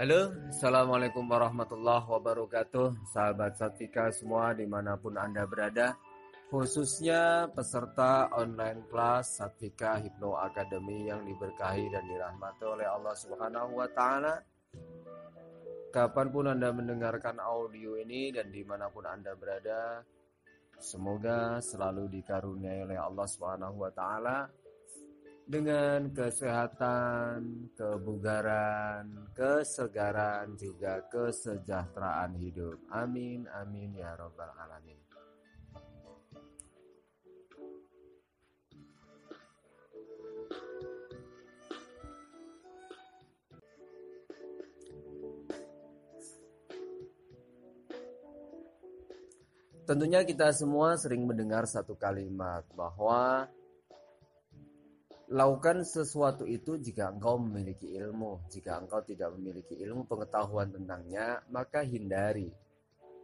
Halo, Assalamualaikum warahmatullahi wabarakatuh Sahabat Satika semua dimanapun Anda berada Khususnya peserta online kelas Satika Hipno Akademi yang diberkahi dan dirahmati oleh Allah Subhanahu wa Ta'ala Kapanpun Anda mendengarkan audio ini dan dimanapun Anda berada Semoga selalu dikaruniai oleh Allah swt dengan kesehatan, kebugaran, kesegaran, juga kesejahteraan hidup. Amin, amin ya Rabbal 'Alamin. Tentunya kita semua sering mendengar satu kalimat bahwa Lakukan sesuatu itu jika engkau memiliki ilmu. Jika engkau tidak memiliki ilmu pengetahuan tentangnya, maka hindari.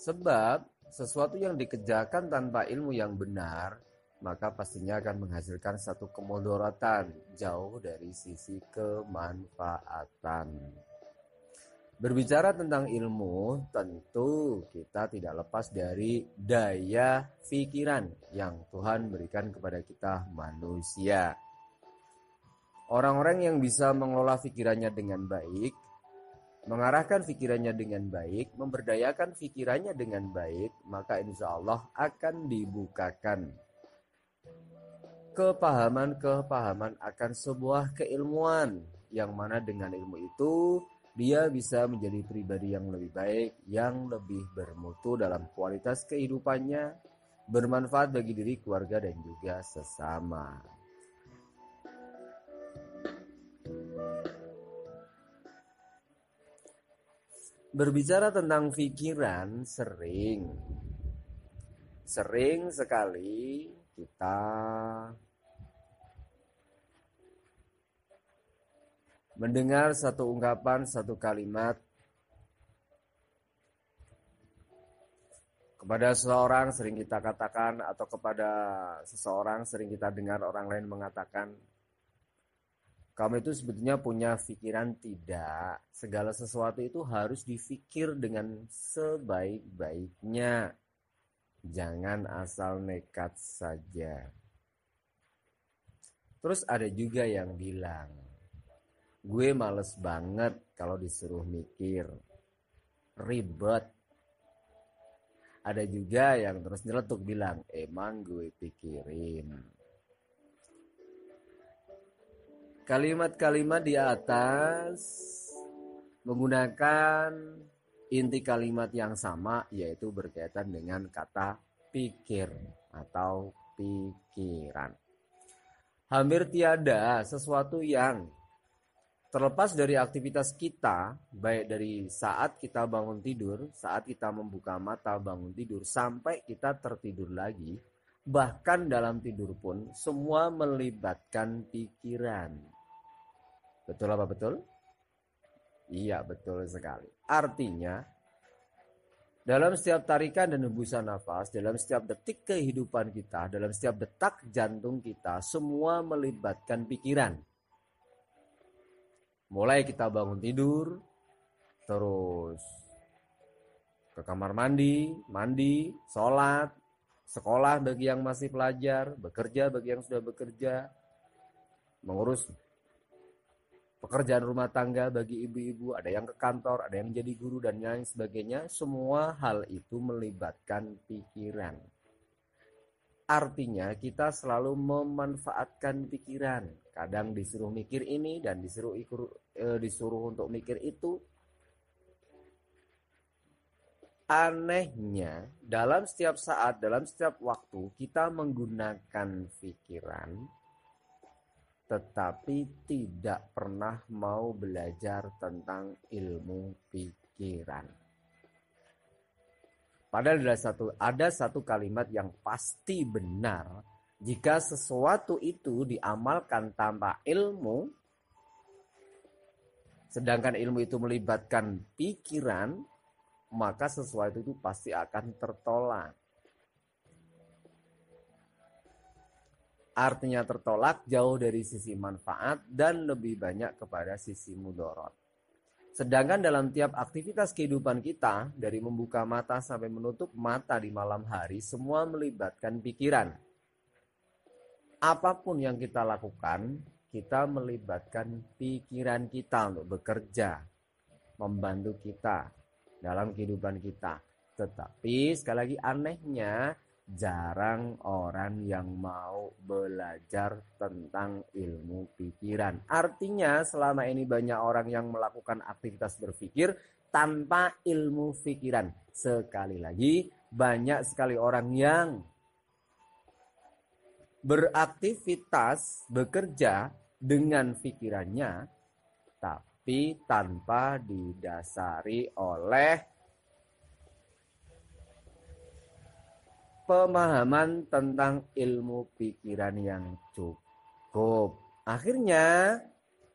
Sebab sesuatu yang dikerjakan tanpa ilmu yang benar, maka pastinya akan menghasilkan satu kemodoratan jauh dari sisi kemanfaatan. Berbicara tentang ilmu, tentu kita tidak lepas dari daya pikiran yang Tuhan berikan kepada kita manusia. Orang-orang yang bisa mengelola pikirannya dengan baik, mengarahkan pikirannya dengan baik, memberdayakan pikirannya dengan baik, maka insya Allah akan dibukakan kepahaman-kepahaman akan sebuah keilmuan yang mana dengan ilmu itu dia bisa menjadi pribadi yang lebih baik, yang lebih bermutu dalam kualitas kehidupannya, bermanfaat bagi diri, keluarga, dan juga sesama. Berbicara tentang pikiran sering sering sekali kita mendengar satu ungkapan, satu kalimat kepada seseorang sering kita katakan atau kepada seseorang sering kita dengar orang lain mengatakan kamu itu sebetulnya punya pikiran tidak. Segala sesuatu itu harus dipikir dengan sebaik-baiknya. Jangan asal nekat saja. Terus ada juga yang bilang, gue males banget kalau disuruh mikir. Ribet. Ada juga yang terus nyeletuk bilang, emang gue pikirin Kalimat-kalimat di atas menggunakan inti kalimat yang sama yaitu berkaitan dengan kata pikir atau pikiran. Hampir tiada sesuatu yang terlepas dari aktivitas kita, baik dari saat kita bangun tidur, saat kita membuka mata bangun tidur, sampai kita tertidur lagi, bahkan dalam tidur pun semua melibatkan pikiran. Betul apa betul? Iya, betul sekali. Artinya, dalam setiap tarikan dan hembusan nafas, dalam setiap detik kehidupan kita, dalam setiap detak jantung kita, semua melibatkan pikiran. Mulai kita bangun tidur, terus ke kamar mandi, mandi, sholat, sekolah bagi yang masih pelajar, bekerja bagi yang sudah bekerja, mengurus pekerjaan rumah tangga bagi ibu-ibu, ada yang ke kantor, ada yang jadi guru dan lain sebagainya, semua hal itu melibatkan pikiran. Artinya kita selalu memanfaatkan pikiran. Kadang disuruh mikir ini dan disuruh ikur, eh, disuruh untuk mikir itu, anehnya dalam setiap saat, dalam setiap waktu kita menggunakan pikiran tetapi tidak pernah mau belajar tentang ilmu pikiran. Padahal ada satu ada satu kalimat yang pasti benar. Jika sesuatu itu diamalkan tanpa ilmu, sedangkan ilmu itu melibatkan pikiran, maka sesuatu itu pasti akan tertolak. Artinya tertolak jauh dari sisi manfaat dan lebih banyak kepada sisi mudorot. Sedangkan dalam tiap aktivitas kehidupan kita, dari membuka mata sampai menutup mata di malam hari, semua melibatkan pikiran. Apapun yang kita lakukan, kita melibatkan pikiran kita untuk bekerja, membantu kita, dalam kehidupan kita. Tetapi sekali lagi anehnya jarang orang yang mau belajar tentang ilmu pikiran. Artinya selama ini banyak orang yang melakukan aktivitas berpikir tanpa ilmu pikiran. Sekali lagi banyak sekali orang yang beraktivitas bekerja dengan pikirannya tapi tapi tanpa didasari oleh pemahaman tentang ilmu pikiran yang cukup. Akhirnya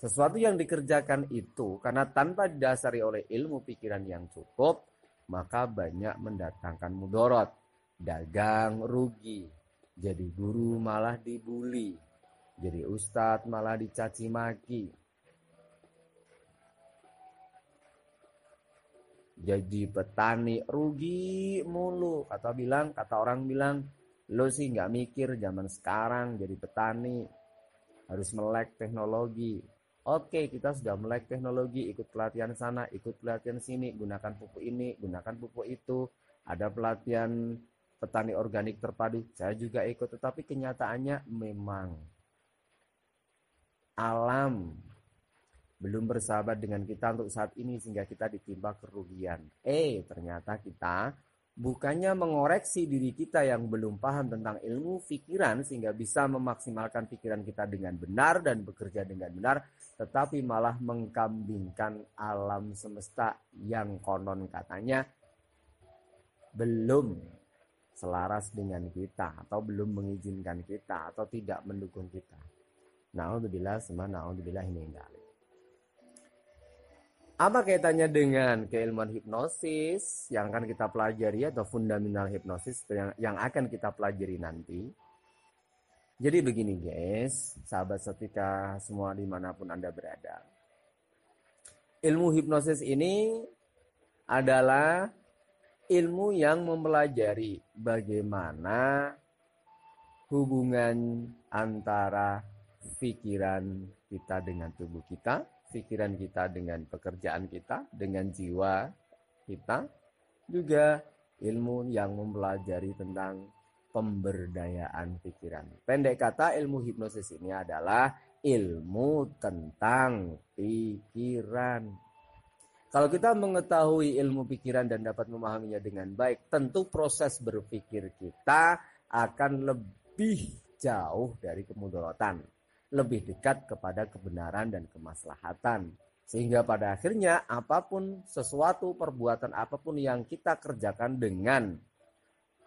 sesuatu yang dikerjakan itu karena tanpa didasari oleh ilmu pikiran yang cukup maka banyak mendatangkan mudorot dagang rugi jadi guru malah dibuli jadi ustadz malah dicaci maki jadi petani rugi mulu kata bilang kata orang bilang lo sih nggak mikir zaman sekarang jadi petani harus melek teknologi Oke, kita sudah melek teknologi, ikut pelatihan sana, ikut pelatihan sini, gunakan pupuk ini, gunakan pupuk itu. Ada pelatihan petani organik terpadu, saya juga ikut, tetapi kenyataannya memang alam belum bersahabat dengan kita untuk saat ini sehingga kita ditimpa kerugian. Eh, ternyata kita bukannya mengoreksi diri kita yang belum paham tentang ilmu pikiran sehingga bisa memaksimalkan pikiran kita dengan benar dan bekerja dengan benar, tetapi malah mengkambingkan alam semesta yang konon katanya belum selaras dengan kita atau belum mengizinkan kita atau tidak mendukung kita. Nah, nah, untuk bila ini enggak. Apa kaitannya dengan keilmuan hipnosis yang akan kita pelajari atau fundamental hipnosis yang, yang akan kita pelajari nanti? Jadi begini guys, sahabat setika semua dimanapun Anda berada. Ilmu hipnosis ini adalah ilmu yang mempelajari bagaimana hubungan antara pikiran kita dengan tubuh kita, pikiran kita, dengan pekerjaan kita, dengan jiwa kita, juga ilmu yang mempelajari tentang pemberdayaan pikiran. Pendek kata, ilmu hipnosis ini adalah ilmu tentang pikiran. Kalau kita mengetahui ilmu pikiran dan dapat memahaminya dengan baik, tentu proses berpikir kita akan lebih jauh dari kemudorotan lebih dekat kepada kebenaran dan kemaslahatan. Sehingga pada akhirnya apapun sesuatu perbuatan apapun yang kita kerjakan dengan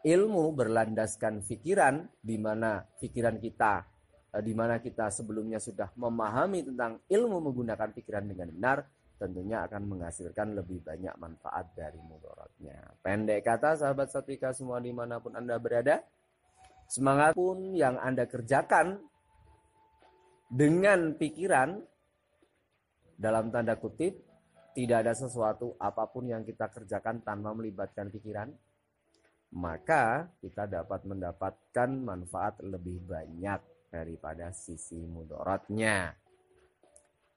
ilmu berlandaskan pikiran di mana pikiran kita eh, di mana kita sebelumnya sudah memahami tentang ilmu menggunakan pikiran dengan benar tentunya akan menghasilkan lebih banyak manfaat dari mudaratnya. Pendek kata sahabat satrika semua dimanapun Anda berada, semangat pun yang Anda kerjakan dengan pikiran dalam tanda kutip tidak ada sesuatu apapun yang kita kerjakan tanpa melibatkan pikiran maka kita dapat mendapatkan manfaat lebih banyak daripada sisi mudaratnya.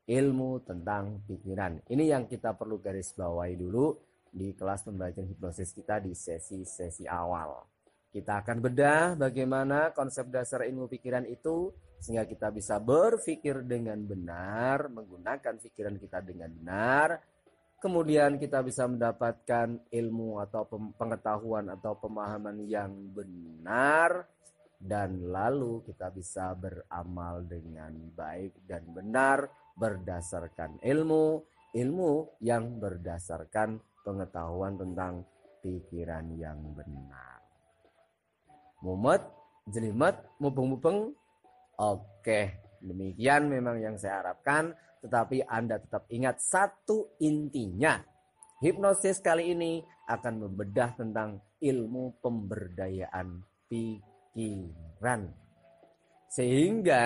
Ilmu tentang pikiran. Ini yang kita perlu garis bawahi dulu di kelas pembelajaran hipnosis kita di sesi-sesi awal. Kita akan bedah bagaimana konsep dasar ilmu pikiran itu sehingga kita bisa berpikir dengan benar, menggunakan pikiran kita dengan benar, kemudian kita bisa mendapatkan ilmu atau pengetahuan atau pemahaman yang benar dan lalu kita bisa beramal dengan baik dan benar berdasarkan ilmu, ilmu yang berdasarkan pengetahuan tentang pikiran yang benar. Mumet, jelimet, mubeng-mubeng, Oke, demikian memang yang saya harapkan. Tetapi Anda tetap ingat satu intinya. Hipnosis kali ini akan membedah tentang ilmu pemberdayaan pikiran. Sehingga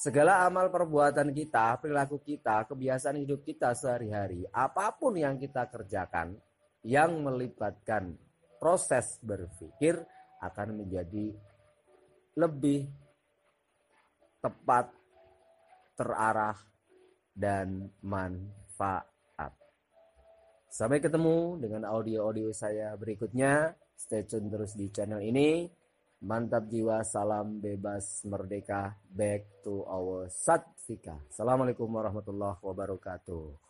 segala amal perbuatan kita, perilaku kita, kebiasaan hidup kita sehari-hari, apapun yang kita kerjakan yang melibatkan proses berpikir akan menjadi lebih tepat, terarah, dan manfaat. Sampai ketemu dengan audio-audio saya berikutnya. Stay tune terus di channel ini. Mantap jiwa, salam bebas merdeka. Back to our satvika. Assalamualaikum warahmatullahi wabarakatuh.